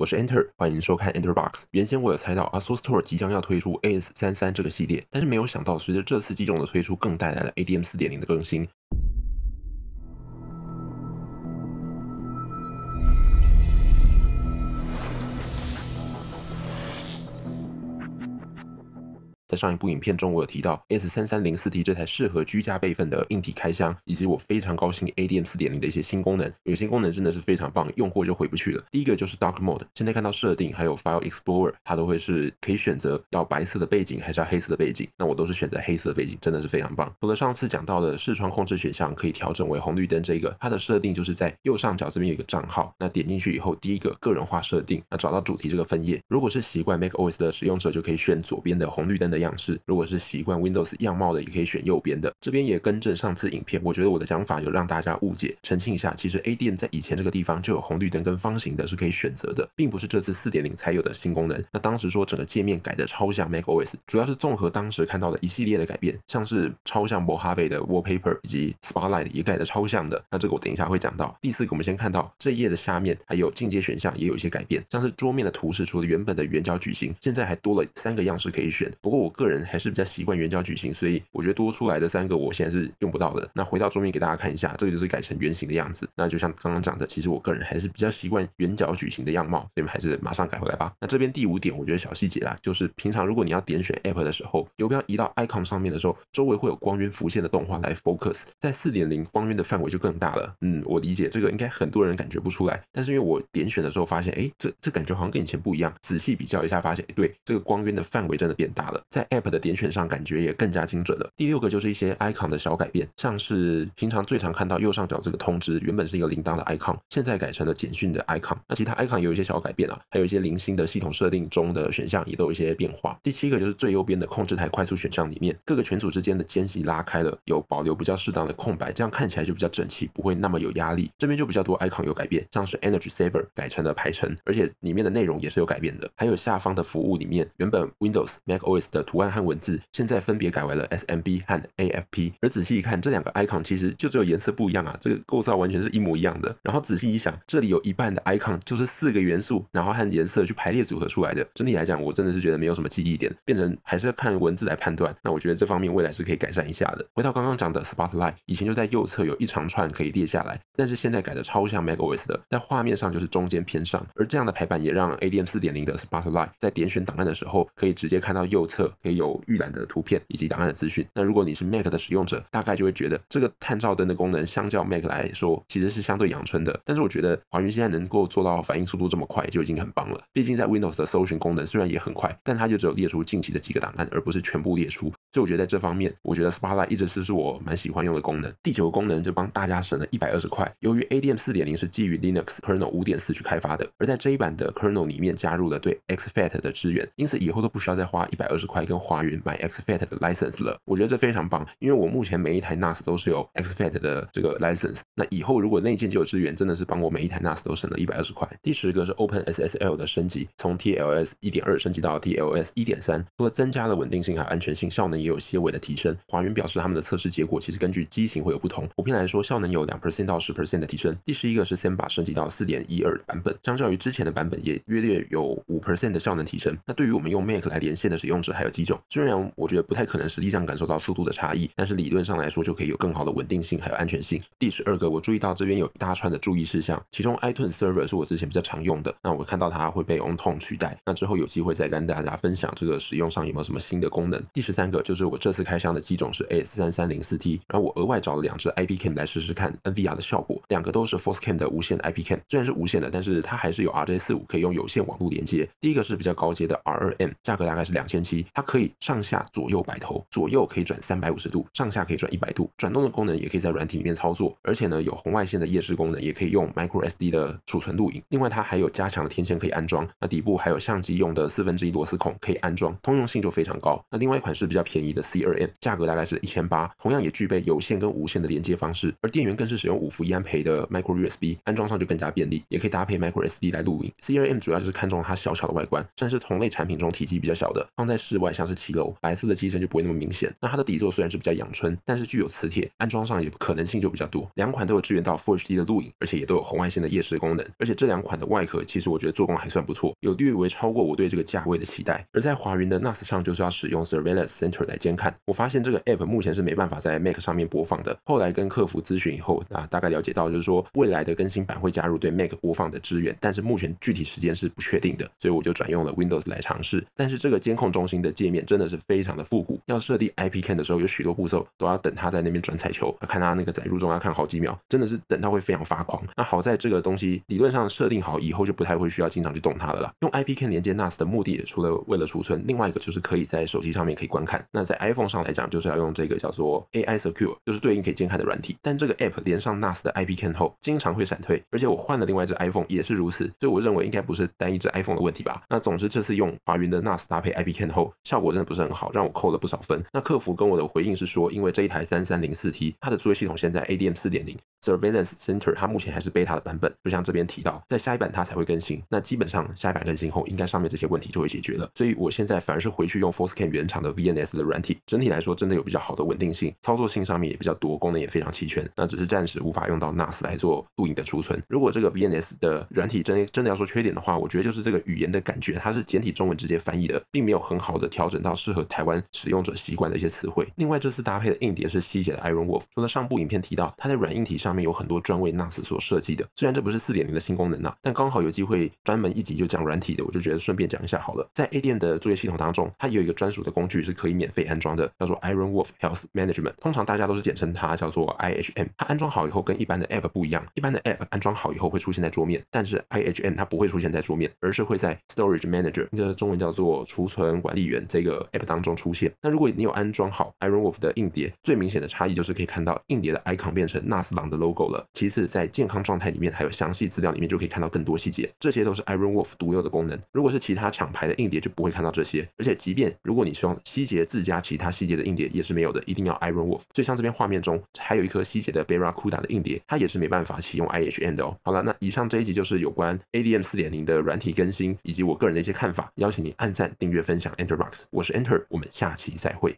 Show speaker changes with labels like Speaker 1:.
Speaker 1: 我是 Enter，欢迎收看 Enterbox。原先我有猜到，ASUS t o r 即将要推出 AS 三三这个系列，但是没有想到，随着这次机种的推出，更带来了 ADM 四点零的更新。在上一部影片中，我有提到 S 三三零四 T 这台适合居家备份的硬体开箱，以及我非常高兴 A D M 四点零的一些新功能。有些功能真的是非常棒，用过就回不去了。第一个就是 Dark Mode，现在看到设定还有 File Explorer，它都会是可以选择要白色的背景还是要黑色的背景。那我都是选择黑色背景，真的是非常棒。除了上次讲到的视窗控制选项可以调整为红绿灯，这一个它的设定就是在右上角这边有一个账号，那点进去以后，第一个个人化设定，那找到主题这个分页，如果是习惯 Mac OS 的使用者，就可以选左边的红绿灯的。样式，如果是习惯 Windows 样貌的，也可以选右边的。这边也更正上次影片，我觉得我的讲法有让大家误解，澄清一下，其实 a d n 在以前这个地方就有红绿灯跟方形的，是可以选择的，并不是这次四点零才有的新功能。那当时说整个界面改的超像 macOS，主要是综合当时看到的一系列的改变，像是超像 Mojave 的 Wallpaper 以及 Spotlight 也改的超像的。那这个我等一下会讲到。第四个，我们先看到这一页的下面还有进阶选项，也有一些改变，像是桌面的图示，除了原本的圆角矩形，现在还多了三个样式可以选。不过我。个人还是比较习惯圆角矩形，所以我觉得多出来的三个我现在是用不到的。那回到桌面给大家看一下，这个就是改成圆形的样子。那就像刚刚讲的，其实我个人还是比较习惯圆角矩形的样貌，所以还是马上改回来吧。那这边第五点，我觉得小细节啦，就是平常如果你要点选 app 的时候，游标移到 icon 上面的时候，周围会有光晕浮现的动画来 focus。在4.0光晕的范围就更大了。嗯，我理解这个应该很多人感觉不出来，但是因为我点选的时候发现，哎，这这感觉好像跟以前不一样。仔细比较一下，发现对，这个光晕的范围真的变大了。在 app 的点选上感觉也更加精准了。第六个就是一些 icon 的小改变，像是平常最常看到右上角这个通知，原本是一个铃铛的 icon，现在改成了简讯的 icon。那其他 icon 有一些小改变啊，还有一些零星的系统设定中的选项也都有一些变化。第七个就是最右边的控制台快速选项里面，各个群组之间的间隙拉开了，有保留比较适当的空白，这样看起来就比较整齐，不会那么有压力。这边就比较多 icon 有改变，像是 Energy Saver 改成了排程，而且里面的内容也是有改变的。还有下方的服务里面，原本 Windows、Mac OS 的。图案和文字现在分别改为了 SMB 和 AFP，而仔细一看，这两个 icon 其实就只有颜色不一样啊，这个构造完全是一模一样的。然后仔细一想，这里有一半的 icon 就是四个元素，然后和颜色去排列组合出来的。整体来讲，我真的是觉得没有什么记忆点，变成还是要看文字来判断。那我觉得这方面未来是可以改善一下的。回到刚刚讲的 Spotlight，以前就在右侧有一长串可以列下来，但是现在改的超像 macOS 的，在画面上就是中间偏上。而这样的排版也让 ADM 4.0的 Spotlight 在点选档案的时候，可以直接看到右侧。可以有预览的图片以及档案的资讯。那如果你是 Mac 的使用者，大概就会觉得这个探照灯的功能，相较 Mac 来说，其实是相对阳春的。但是我觉得华为现在能够做到反应速度这么快，就已经很棒了。毕竟在 Windows 的搜寻功能虽然也很快，但它就只有列出近期的几个档案，而不是全部列出。所以我觉得在这方面，我觉得 Spotlight 一直是是我蛮喜欢用的功能。地球功能就帮大家省了一百二十块。由于 ADM 四点零是基于 Linux Kernel 五点四去开发的，而在这一版的 Kernel 里面加入了对 X Fat 的支援，因此以后都不需要再花一百二十块。跟华云买 Xfat 的 license 了，我觉得这非常棒，因为我目前每一台 NAS 都是有 Xfat 的这个 license。那以后如果内建就有资源真的是帮我每一台 NAS 都省了一百二十块。第十个是 OpenSSL 的升级，从 TLS 一点二升级到 TLS 一点三，除了增加了稳定性还有安全性，效能也有些微的提升。华云表示他们的测试结果其实根据机型会有不同，普遍来说效能有两 percent 到十 percent 的提升。第十一个是 s a m b a 升级到四点一二版本，相较于之前的版本也约略有五 percent 的效能提升。那对于我们用 Mac 来连线的使用者还有。几种，虽然我觉得不太可能实际上感受到速度的差异，但是理论上来说就可以有更好的稳定性还有安全性。第十二个，我注意到这边有一大串的注意事项，其中 iTunes Server 是我之前比较常用的，那我看到它会被 o n Tone 取代，那之后有机会再跟大家分享这个使用上有没有什么新的功能。第十三个就是我这次开箱的机种是 A 四三三零四 T，然后我额外找了两只 IP Cam 来试试看 NVR 的效果，两个都是 Force Cam 的无线 IP Cam，虽然是无线的，但是它还是有 RJ 四五可以用有线网络连接。第一个是比较高阶的 R 二 M，价格大概是两千七。它可以上下左右摆头，左右可以转三百五十度，上下可以转一百度，转动的功能也可以在软体里面操作。而且呢，有红外线的夜视功能，也可以用 microSD 的储存录影。另外，它还有加强的天线可以安装，那底部还有相机用的四分之一螺丝孔可以安装，通用性就非常高。那另外一款是比较便宜的 c r m 价格大概是一千八，同样也具备有线跟无线的连接方式，而电源更是使用五伏一安培的 microUSB，安装上就更加便利，也可以搭配 microSD 来录影。c r m 主要就是看中它小巧的外观，算是同类产品中体积比较小的，放在室外。像是七楼白色的机身就不会那么明显。那它的底座虽然是比较阳春，但是具有磁铁，安装上也可能性就比较多。两款都有支援到 Full 4 d 的录影，而且也都有红外线的夜视功能。而且这两款的外壳，其实我觉得做工还算不错，有略微超过我对这个价位的期待。而在华云的 NAS 上就是要使用 Surveillance Center 来监看。我发现这个 App 目前是没办法在 Mac 上面播放的。后来跟客服咨询以后啊，大概了解到就是说未来的更新版会加入对 Mac 播放的支援，但是目前具体时间是不确定的。所以我就转用了 Windows 来尝试。但是这个监控中心的。界面真的是非常的复古。要设定 IPK 的时候，有许多步骤都要等它在那边转彩球，看它那个载入中要看好几秒，真的是等它会非常发狂。那好在这个东西理论上设定好以后，就不太会需要经常去动它了。啦。用 IPK 连接 NAS 的目的，除了为了储存，另外一个就是可以在手机上面可以观看。那在 iPhone 上来讲，就是要用这个叫做 AI Secure，就是对应可以监看的软体。但这个 App 连上 NAS 的 IPK 后，经常会闪退，而且我换了另外一只 iPhone 也是如此，所以我认为应该不是单一只 iPhone 的问题吧。那总之这次用华云的 NAS 搭配 IPK 后。效果真的不是很好，让我扣了不少分。那客服跟我的回应是说，因为这一台三三零四 T，它的作业系统现在 ADM 四点零。Surveillance Center 它目前还是 beta 的版本，就像这边提到，在下一版它才会更新。那基本上下一版更新后，应该上面这些问题就会解决了。所以我现在反而是回去用 Force Cam 原厂的 VNS 的软体，整体来说真的有比较好的稳定性，操作性上面也比较多，功能也非常齐全。那只是暂时无法用到 NAS 来做录影的储存。如果这个 VNS 的软体真真的要说缺点的话，我觉得就是这个语言的感觉，它是简体中文直接翻译的，并没有很好的调整到适合台湾使用者习惯的一些词汇。另外这次搭配的硬碟是希捷的 Iron Wolf。除了上部影片提到，它在软硬体上。上面有很多专为 NAS 所设计的，虽然这不是四点零的新功能呐，但刚好有机会专门一集就讲软体的，我就觉得顺便讲一下好了。在 A 店的作业系统当中，它也有一个专属的工具是可以免费安装的，叫做 Iron Wolf Health Management，通常大家都是简称它叫做 IHM。它安装好以后跟一般的 App 不一样，一般的 App 安装好以后会出现在桌面，但是 IHM 它不会出现在桌面，而是会在 Storage Manager，这中文叫做储存管理员这个 App 当中出现。那如果你有安装好 Iron Wolf 的硬碟，最明显的差异就是可以看到硬碟的 Icon 变成 NAS 狼的。logo 了。其次，在健康状态里面，还有详细资料里面就可以看到更多细节，这些都是 Iron Wolf 独有的功能。如果是其他厂牌的硬碟，就不会看到这些。而且，即便如果你望希捷自家其他细节的硬碟，也是没有的，一定要 Iron Wolf。就像这边画面中，还有一颗希捷的 Berakuda 的硬碟，它也是没办法启用 iH m 的哦。好了，那以上这一集就是有关 ADM 四点零的软体更新，以及我个人的一些看法。邀请你按赞、订阅、分享 Enter b o x 我是 Enter，我们下期再会。